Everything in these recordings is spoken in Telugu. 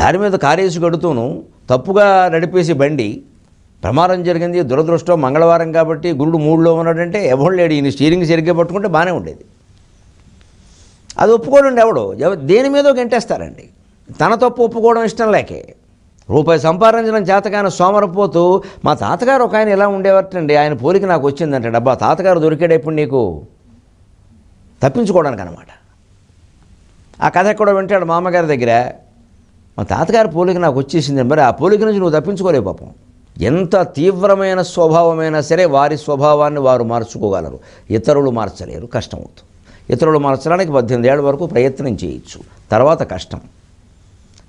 దాని మీద కారేసి కడుతూను తప్పుగా నడిపేసి బండి ప్రమాదం జరిగింది దురదృష్టం మంగళవారం కాబట్టి గురుడు మూడులో ఉన్నాడంటే ఎవడు లేడు ఈయన స్టీరింగ్ సరిగ్గా పట్టుకుంటే బాగానే ఉండేది అది ఒప్పుకోడండి ఎవడు దేని మీద గంటేస్తారండి తన తప్పు ఒప్పుకోవడం ఇష్టం లేకే రూపాయి సంపాదించడం చేతకాయన సోమరపోతూ మా తాతగారు ఒక ఆయన ఇలా ఉండేవారటండి ఆయన పోలిక నాకు వచ్చిందంటే డబ్బా తాతగారు దొరికాడు ఇప్పుడు నీకు తప్పించుకోవడానికి అనమాట ఆ కథ ఎక్కడో వింటాడు మామగారి దగ్గర మా తాతగారి పోలిక నాకు వచ్చేసింది మరి ఆ పోలిక నుంచి నువ్వు తప్పించుకోలే పాపం ఎంత తీవ్రమైన స్వభావమైనా సరే వారి స్వభావాన్ని వారు మార్చుకోగలరు ఇతరులు మార్చలేరు కష్టం అవుతుంది ఇతరులు మార్చడానికి పద్దెనిమిది ఏళ్ళ వరకు ప్రయత్నం చేయొచ్చు తర్వాత కష్టం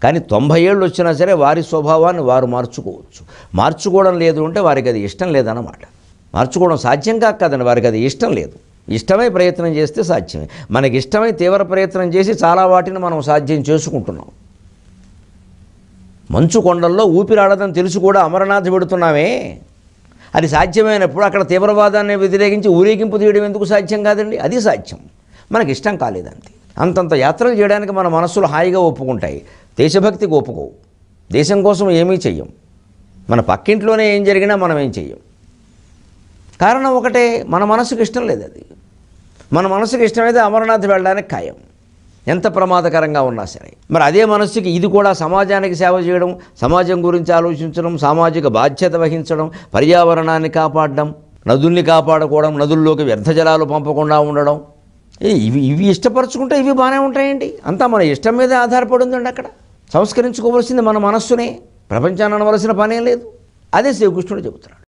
కానీ తొంభై ఏళ్ళు వచ్చినా సరే వారి స్వభావాన్ని వారు మార్చుకోవచ్చు మార్చుకోవడం లేదు అంటే వారికి అది ఇష్టం లేదన్నమాట మార్చుకోవడం సాధ్యం కాక కదండి వారికి అది ఇష్టం లేదు ఇష్టమై ప్రయత్నం చేస్తే సాధ్యమే మనకి ఇష్టమై తీవ్ర ప్రయత్నం చేసి చాలా వాటిని మనం సాధ్యం చేసుకుంటున్నాం మంచు కొండల్లో ఊపిరాడదని తెలుసు కూడా అమరనాథ్ పెడుతున్నామే అది సాధ్యమైనప్పుడు అక్కడ తీవ్రవాదాన్ని వ్యతిరేకించి ఊరేగింపు తీయడం ఎందుకు సాధ్యం కాదండి అది సాధ్యం మనకి ఇష్టం కాలేదంతే అంతంత యాత్రలు చేయడానికి మన మనస్సులు హాయిగా ఒప్పుకుంటాయి దేశభక్తికి ఒప్పుకోవు దేశం కోసం ఏమీ చెయ్యం మన పక్కింట్లోనే ఏం జరిగినా మనం ఏం చెయ్యం కారణం ఒకటే మన మనసుకు ఇష్టం లేదు అది మన మనసుకు ఇష్టమైతే అమరనాథ్ వెళ్ళడానికి ఖాయం ఎంత ప్రమాదకరంగా ఉన్నా సరే మరి అదే మనస్సుకి ఇది కూడా సమాజానికి సేవ చేయడం సమాజం గురించి ఆలోచించడం సామాజిక బాధ్యత వహించడం పర్యావరణాన్ని కాపాడడం నదుల్ని కాపాడుకోవడం నదుల్లోకి వ్యర్థ జలాలు పంపకుండా ఉండడం ఇవి ఇవి ఇష్టపరచుకుంటే ఇవి బాగానే ఉంటాయండి అంతా మన ఇష్టం మీద ఆధారపడి ఉందండి అక్కడ సంస్కరించుకోవలసింది మన మనస్సునే ప్రపంచాన్ని అనవలసిన పనే లేదు అదే శ్రీకృష్ణుడు చెబుతున్నాడు